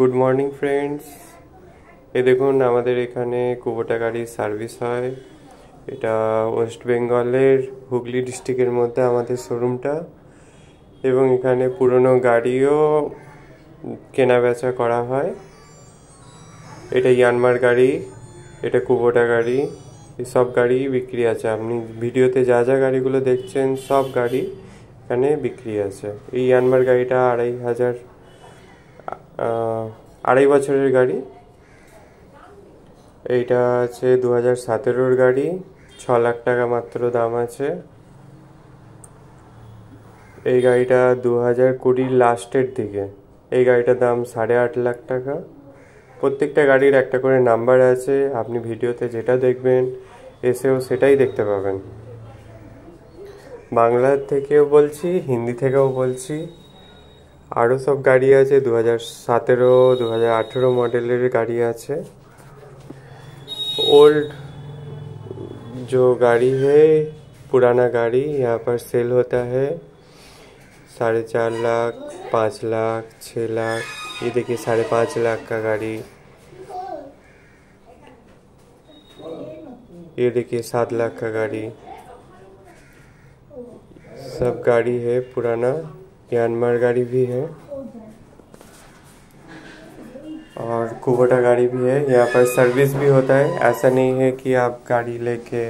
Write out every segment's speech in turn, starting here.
good morning friends এ দেখুন আমাদের এখানে কুবোটা গাড়ির সার্ভিস হয় এটা ওয়েস্ট বেঙ্গলের হুগলি ডিস্ট্রিক্টের মধ্যে আমাদের শোরুমটা এবং এখানে পুরনো গাড়িও কেনা বেচা করা হয় এটা ইয়ানমার গাড়ি এটা কুবোটা গাড়ি সব গাড়ি বিক্রি আছে আপনি ভিডিওতে যা যা গাড়িগুলো দেখছেন সব গাড়ি এখানে বিক্রি আছে এই ইয়ানমার গাড়িটা আড়াই হাজার আড়াই বছরের গাড়ি এইটা আছে দু হাজার সতেরোর গাড়ি ছ লাখ টাকা মাত্র দাম আছে এই গাড়িটা দু হাজার কুড়ির লাস্টের দিকে এই গাড়িটার দাম সাড়ে আট লাখ টাকা প্রত্যেকটা গাড়ির একটা করে নাম্বার আছে আপনি ভিডিওতে যেটা দেখবেন এসেও সেটাই দেখতে পাবেন বাংলা থেকেও বলছি হিন্দি থেকেও বলছি আরও সব গাড়ি আছে দু হাজার সতেরো দু হাজার আঠেরো মডেলের গাড়ি जो गाड़ी है पुराना गाड़ी यहाँ पर सेल होता है साढ़े चार लाख पाँच लाख छः लाख ये देखिए साढ़े पाँच लाख का गाड़ी ये देखिए सात लाख का गाड़ी सब गाड़ी है पुराना यानमार गाड़ी भी है और कुबोटा गाड़ी भी है यहाँ पर सर्विस भी होता है ऐसा नहीं है कि आप गाड़ी लेके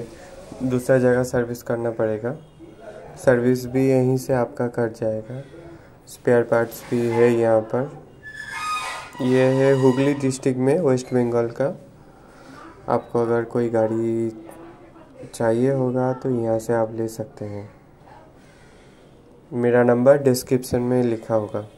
दूसरा जगह सर्विस करना पड़ेगा सर्विस भी यहीं से आपका कट जाएगा स्पेयर पार्ट्स भी है यहाँ पर यह है हुगली डिस्ट्रिक्ट में वेस्ट बंगाल का आपको अगर कोई गाड़ी चाहिए होगा तो यहाँ से आप ले सकते हैं मेरा नंबर डिस्क्रिप्शन में लिखा होगा